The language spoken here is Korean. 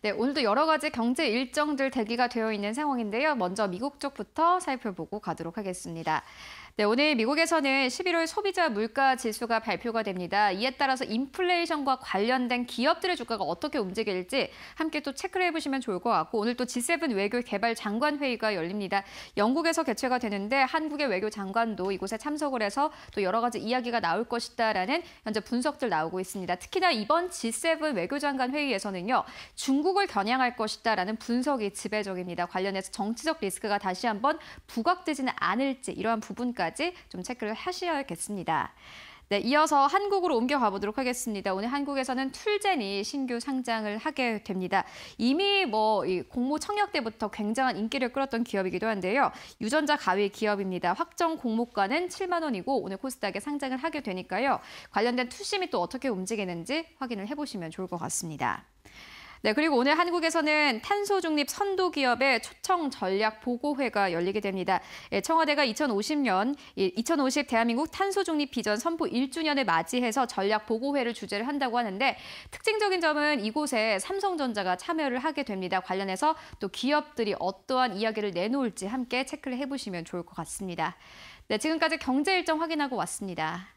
네, 오늘도 여러 가지 경제 일정들 대기가 되어 있는 상황인데요. 먼저 미국 쪽부터 살펴보고 가도록 하겠습니다. 네, 오늘 미국에서는 11월 소비자 물가 지수가 발표가 됩니다. 이에 따라서 인플레이션과 관련된 기업들의 주가가 어떻게 움직일지 함께 또 체크를 해보시면 좋을 것 같고 오늘 또 G7 외교 개발 장관 회의가 열립니다. 영국에서 개최가 되는데 한국의 외교 장관도 이곳에 참석을 해서 또 여러 가지 이야기가 나올 것이다라는 현재 분석들 나오고 있습니다. 특히나 이번 G7 외교 장관 회의에서는요 중국 조국을 겨냥할 것이다 라는 분석이 지배적입니다. 관련해서 정치적 리스크가 다시 한번 부각되지는 않을지 이러한 부분까지 좀 체크를 하셔야겠습니다. 네, 이어서 한국으로 옮겨가 보도록 하겠습니다. 오늘 한국에서는 툴젠이 신규 상장을 하게 됩니다. 이미 뭐 공모 청약 때부터 굉장한 인기를 끌었던 기업이기도 한데요. 유전자 가위 기업입니다. 확정 공모가는 7만 원이고 오늘 코스닥에 상장을 하게 되니까요. 관련된 투심이 또 어떻게 움직이는지 확인을 해보시면 좋을 것 같습니다. 네, 그리고 오늘 한국에서는 탄소 중립 선도 기업의 초청 전략 보고회가 열리게 됩니다. 예, 청와대가 2050년 2050 대한민국 탄소 중립 비전 선포 1주년을 맞이해서 전략 보고회를 주제를 한다고 하는데 특징적인 점은 이곳에 삼성전자가 참여를 하게 됩니다. 관련해서 또 기업들이 어떠한 이야기를 내놓을지 함께 체크를 해 보시면 좋을 것 같습니다. 네, 지금까지 경제 일정 확인하고 왔습니다.